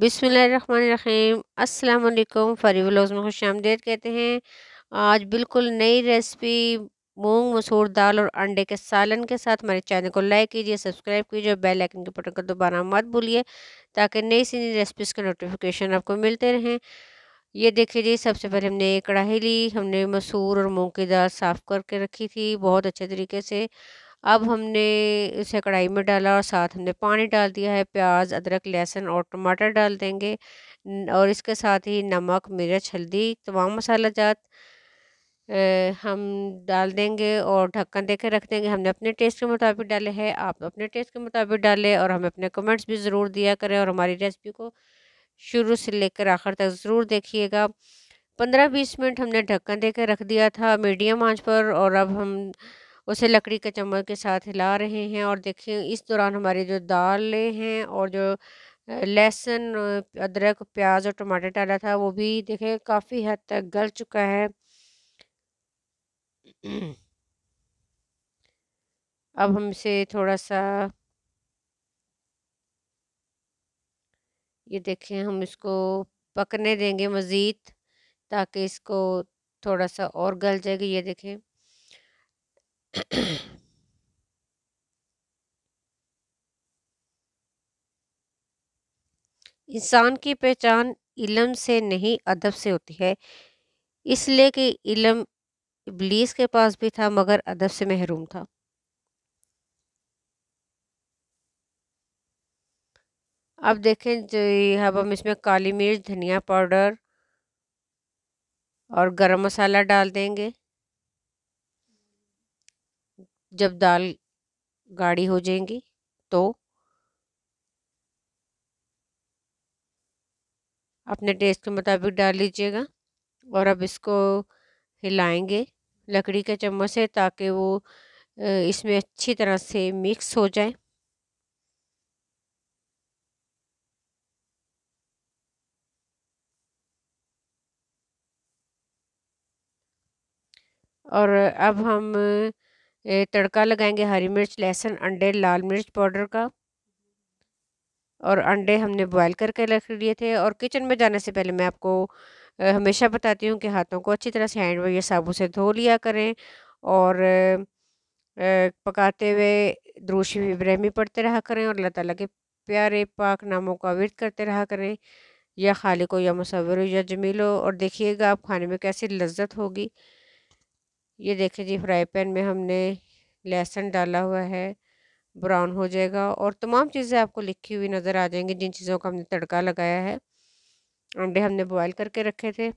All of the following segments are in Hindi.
बिसमीम अल्लाम फ़री व्लॉग्स में खुश आमदेद कहते हैं आज बिल्कुल नई रेसिपी मूंग मसूर दाल और अंडे के सालन के साथ हमारे चैनल को लाइक कीजिए सब्सक्राइब कीजिए और बेल आइकन के बटन को दोबारा मत भूलिए ताकि नई सी नई रेसिपीज़ का नोटिफिकेशन आपको मिलते रहें ये देखिए जी सबसे पहले हमने कढ़ाई ली हमने मसूर और मूंग की दाल साफ़ करके रखी थी बहुत अच्छे तरीके से अब हमने इसे कढ़ाई में डाला और साथ हमने पानी डाल दिया है प्याज अदरक लहसुन और टमाटर डाल देंगे और इसके साथ ही नमक मिर्च हल्दी तमाम मसाला जात हम डाल देंगे और ढक्कन देकर रख देंगे हमने अपने टेस्ट के मुताबिक डाले हैं आप अपने टेस्ट के मुताबिक डालें और हमें अपने कमेंट्स भी ज़रूर दिया करें और हमारी रेसिपी को शुरू से लेकर आखिर तक ज़रूर देखिएगा पंद्रह बीस मिनट हमने ढक्कन देकर रख दिया था मीडियम आंच पर और अब हम उसे लकड़ी के चम्मच के साथ हिला रहे हैं और देखिए इस दौरान हमारी जो दालें हैं और जो लहसुन अदरक प्याज और टमाटर डाला था वो भी देखें काफ़ी हद तक गल चुका है अब हम इसे थोड़ा सा ये देखें हम इसको पकने देंगे मज़ीद ताकि इसको थोड़ा सा और गल जाएगी ये देखें इंसान की पहचान इलम से नहीं अदब से होती है इसलिए कि इलम इबलीस के पास भी था मगर अदब से महरूम था अब देखें जो अब हम इसमें काली मिर्च धनिया पाउडर और गरम मसाला डाल देंगे जब दाल गाढ़ी हो जाएंगी तो अपने टेस्ट के मुताबिक डाल लीजिएगा और अब इसको हिलाएंगे लकड़ी के चम्मच से ताकि वो इसमें अच्छी तरह से मिक्स हो जाए और अब हम तड़का लगाएंगे हरी मिर्च लहसुन अंडे लाल मिर्च पाउडर का और अंडे हमने बॉयल करके रख लिए थे और किचन में जाने से पहले मैं आपको हमेशा बताती हूँ कि हाथों को अच्छी तरह से हैंड या साबुन से धो लिया करें और पकाते हुए द्रोशी इब्राहिमी पढ़ते रहा करें और अल्लाह ताला के प्यारे पाक नामों का विरत करते रहा करें या हो या मुसवर या हो और देखिएगा आप खाने में कैसी लज्जत होगी ये देखें जी फ्राई पैन में हमने लहसुन डाला हुआ है ब्राउन हो जाएगा और तमाम चीज़ें आपको लिखी हुई नज़र आ जाएंगी जिन चीज़ों का हमने तड़का लगाया है अंडे हमने बॉयल करके रखे थे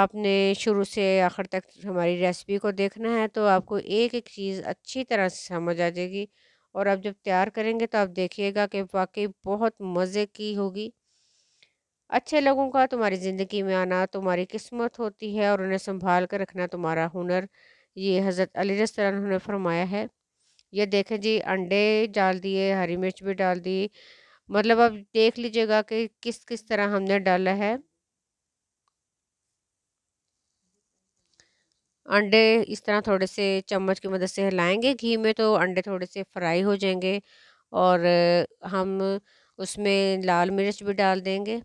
आपने शुरू से आखिर तक हमारी रेसिपी को देखना है तो आपको एक एक चीज़ अच्छी तरह से समझ आ जाएगी और आप जब तैयार करेंगे तो आप देखिएगा कि वाकई बहुत मज़े की होगी अच्छे लोगों का तुम्हारी ज़िंदगी में आना तुम्हारी किस्मत होती है और उन्हें संभाल कर रखना तुम्हारा हुनर ये हज़रत अली रसल्लल्लाहु ने फरमाया है ये देखें जी अंडे डाल दिए हरी मिर्च भी डाल दी मतलब अब देख लीजिएगा कि किस किस तरह हमने डाला है अंडे इस तरह थोड़े से चम्मच की मदद से हिलाएंगे घी में तो अंडे थोड़े से फ्राई हो जाएंगे और हम उसमें लाल मिर्च भी डाल देंगे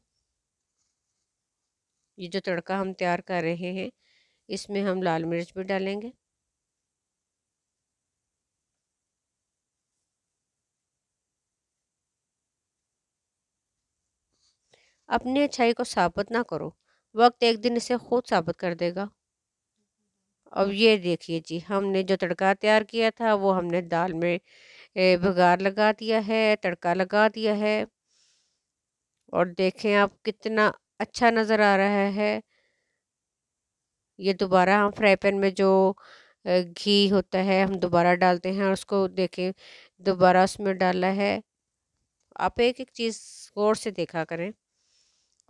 ये जो तड़का हम तैयार कर रहे हैं इसमें हम लाल मिर्च भी डालेंगे अपनी अच्छाई को साबित ना करो वक्त एक दिन इसे खुद साबित कर देगा अब ये देखिए जी हमने जो तड़का तैयार किया था वो हमने दाल में भगार लगा दिया है तड़का लगा दिया है और देखें आप कितना अच्छा नज़र आ रहा है ये दोबारा हम फ्राई पैन में जो घी होता है हम दोबारा डालते हैं और उसको देखें दोबारा उसमें डाला है आप एक एक चीज़ गौर से देखा करें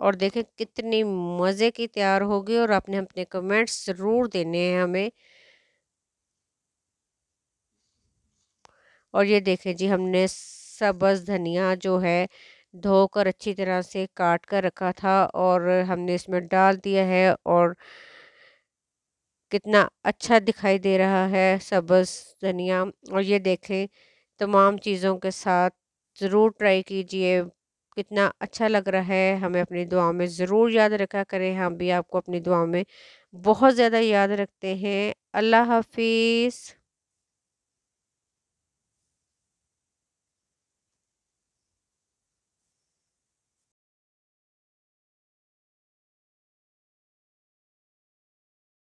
और देखें कितनी मज़े की तैयार होगी और आपने अपने कमेंट्स ज़रूर देने हैं हमें और ये देखें जी हमने सब्ज़ धनिया जो है धोकर अच्छी तरह से काट कर रखा था और हमने इसमें डाल दिया है और कितना अच्छा दिखाई दे रहा है सब्ज़ धनिया और ये देखें तमाम चीज़ों के साथ ज़रूर ट्राई कीजिए कितना अच्छा लग रहा है हमें अपनी दुआ में ज़रूर याद रखा करें हम भी आपको अपनी दुआ में बहुत ज़्यादा याद रखते हैं अल्लाह हाफिज़